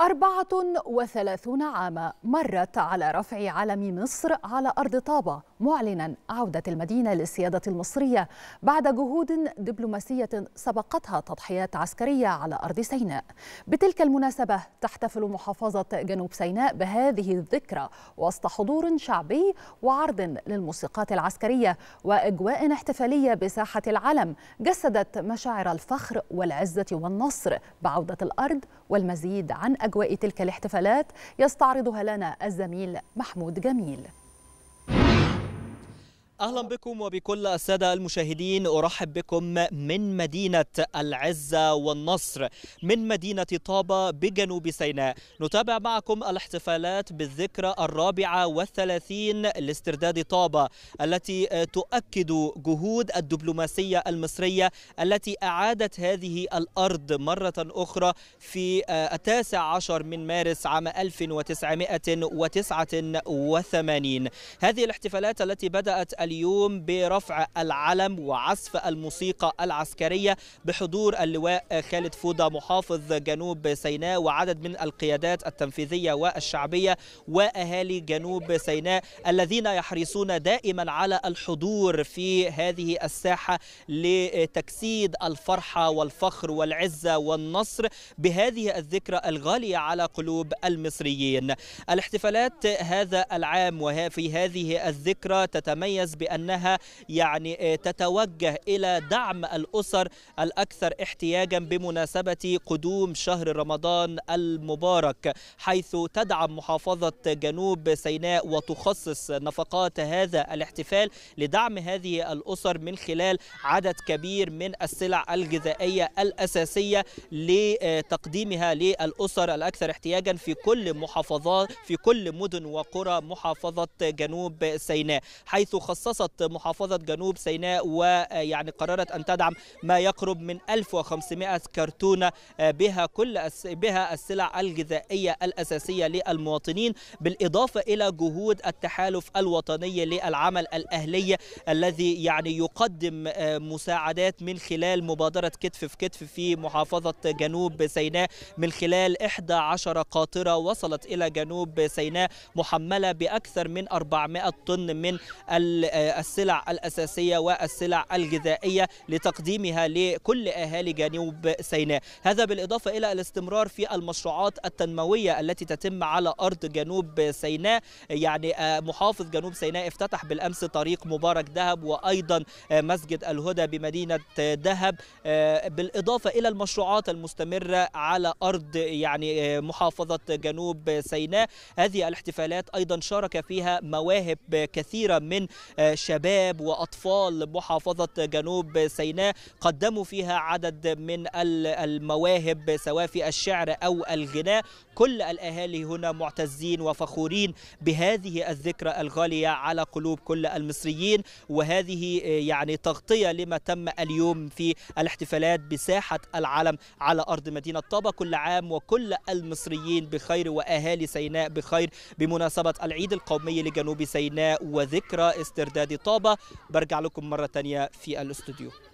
أربعة وثلاثون عاما مرت على رفع علم مصر على أرض طابة معلنا عودة المدينة للسيادة المصرية بعد جهود دبلوماسية سبقتها تضحيات عسكرية على أرض سيناء بتلك المناسبة تحتفل محافظة جنوب سيناء بهذه الذكرى وسط حضور شعبي وعرض للموسيقات العسكرية وأجواء احتفالية بساحة العلم جسدت مشاعر الفخر والعزة والنصر بعودة الأرض والمزيد عن أجواء أجواء تلك الاحتفالات يستعرضها لنا الزميل محمود جميل اهلا بكم وبكل الساده المشاهدين ارحب بكم من مدينه العزه والنصر من مدينه طابه بجنوب سيناء نتابع معكم الاحتفالات بالذكرى الرابعه والثلاثين لاسترداد طابه التي تؤكد جهود الدبلوماسيه المصريه التي اعادت هذه الارض مره اخرى في التاسع عشر من مارس عام 1989 هذه الاحتفالات التي بدات اليوم برفع العلم وعزف الموسيقى العسكرية بحضور اللواء خالد فوضى محافظ جنوب سيناء وعدد من القيادات التنفيذية والشعبية وأهالي جنوب سيناء الذين يحرصون دائما على الحضور في هذه الساحة لتجسيد الفرحة والفخر والعزة والنصر بهذه الذكرى الغالية على قلوب المصريين الاحتفالات هذا العام وفي هذه الذكرى تتميز بأنها يعني آه، تتوجه إلى دعم الأسر الأكثر احتياجا بمناسبة قدوم شهر رمضان المبارك حيث تدعم محافظة جنوب سيناء وتخصص نفقات هذا الاحتفال لدعم هذه الأسر من خلال عدد كبير من السلع الغذائية الأساسية لتقديمها للأسر الأكثر احتياجا في كل محافظات في كل مدن وقرى محافظة جنوب سيناء حيث خصص خصصت محافظة جنوب سيناء ويعني قررت أن تدعم ما يقرب من 1500 كرتونة آه، بها كل بها السلع الغذائية الأساسية للمواطنين بالإضافة إلى جهود التحالف الوطني للعمل الأهلي الذي يعني يقدم آه، مساعدات من خلال مبادرة كتف في كتف في محافظة جنوب سيناء من خلال 11 قاطرة وصلت إلى جنوب سيناء محملة بأكثر من 400 طن من السلع الأساسية والسلع الغذائية لتقديمها لكل أهالي جنوب سيناء هذا بالإضافة إلى الاستمرار في المشروعات التنموية التي تتم على أرض جنوب سيناء يعني آه، محافظ جنوب سيناء افتتح بالأمس طريق مبارك دهب وأيضا آه، مسجد الهدى بمدينة دهب آه، بالإضافة إلى المشروعات المستمرة على أرض يعني محافظة جنوب سيناء هذه الاحتفالات أيضا شارك فيها مواهب كثيرة من آه، شباب وأطفال محافظة جنوب سيناء قدموا فيها عدد من المواهب سواء في الشعر أو الغناء كل الأهالي هنا معتزين وفخورين بهذه الذكرى الغالية على قلوب كل المصريين وهذه آه، يعني تغطية لما تم اليوم في الاحتفالات بساحة العلم على أرض مدينة طابة كل عام وكل المصريين بخير وأهالي سيناء بخير بمناسبة العيد القومي لجنوب سيناء وذكرى استرداد بغداد طابة برجع لكم مرة تانية في الاستوديو